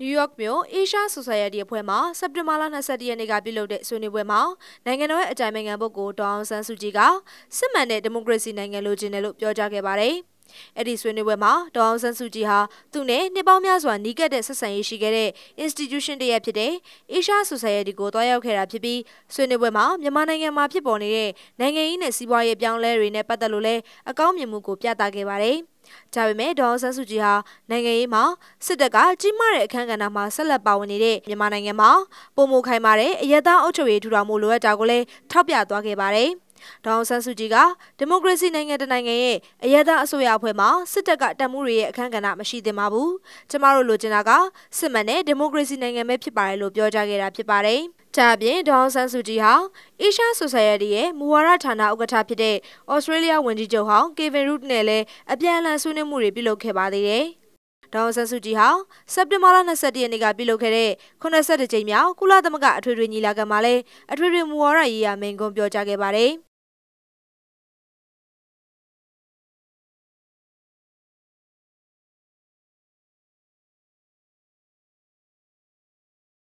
နယူးယောက်မြို့ Asia Society အဖွဲ့မှစက်တင်ဘာလ22ရက်နေ့ကပြုလုပ်တဲ့ဆွေးနွေးပွဲမှာနိုင်ငံတော်ရဲ့အကြံပေးငံပုဂ္ဂိုလ်ဒေါအောင်ဆန်းစုကြည်ကစစ်မှန်တဲ့ဒီမိုကရေစီနိုင်ငံလိုချင်တယ်လို့ပြောကြားခဲ့ပါတယ်။အဲ့ဒီဆွေးနွေးပွဲမှာဒေါအောင်ဆန်းစုကြည်ဟာသူနဲ့နှစ်ပေါင်းများစွာနီးကပ်တဲ့ဆက်ဆံရေးရှိခဲ့တဲ့ institution တရက်ဖြစ်တဲ့ Asia Society ကိုတွားရောက်ခဲ့တာဖြစ်ပြီးဆွေးနွေးပွဲမှာမြန်မာနိုင်ငံမှာဖြစ်ပေါ်နေတဲ့နိုင်ငံရေးနဲ့စီးပွားရေးပြောင်းလဲတွေနဲ့ပတ်သက်လို့လည်းအကောင်းမြင်မှုကိုပြသခဲ့ပါတယ်။။ဒါပေမဲ့ဒေါ်ဆန်းစုကြည်ဟာနိုင်ငံရေးမှာစစ်တပ်ကကြီးမားတဲ့အခမ်းအနားမှာဆက်လက်ပါဝင်နေတဲ့မြန်မာနိုင်ငံမှာပုံမခိုင်မာတဲ့အရက်သားအုပ်ချုပ်ရေးထူထောင်မှုလိုအပ်တာကိုလည်းထောက်ပြသွားခဲ့ပါတယ်။ဒေါအောင်ဆန်းစုကြည်ကဒီမိုကရေစီနိုင်ငံတနိုင်ငံရဲ့အယက်သားအစိုးရအဖွဲ့မှာစစ်တပ်ကတပ်မှုတွေရဲ့အခန့်ကဏ္ဍမရှိသင့်ပါဘူး။ကျမတို့လိုချင်တာကစစ်မှန်တဲ့ဒီမိုကရေစီနိုင်ငံပဲဖြစ်ပါတယ်လို့ပြောကြားခဲ့တာဖြစ်ပါတယ်။ဒါအပြင်ဒေါအောင်ဆန်းစုကြည်ဟာ Asia Society ရဲ့မူဝါဒဌာနဥက္ကဋ္ဌဖြစ်တဲ့ Australia ဝန်ကြီးချုပ်ဟောင်း Kevin Rudd နဲ့လည်းအပြန်အလှန်ဆွေးနွေးမှုတွေပြုလုပ်ခဲ့ပါသေးတယ်။ဒေါအောင်ဆန်းစုကြည်ဟာစက်တင်ဘာလ21ရက်နေ့ကပြုလုပ်ခဲ့တဲ့82ကြိမ်မြောက်ကုလသမဂ္ဂအထွေထွေညီလာခံမှာလည်းအထွေထွေမူဝါဒရေးရာမိန့်ခွန်းပြောကြားခဲ့ပါတယ်။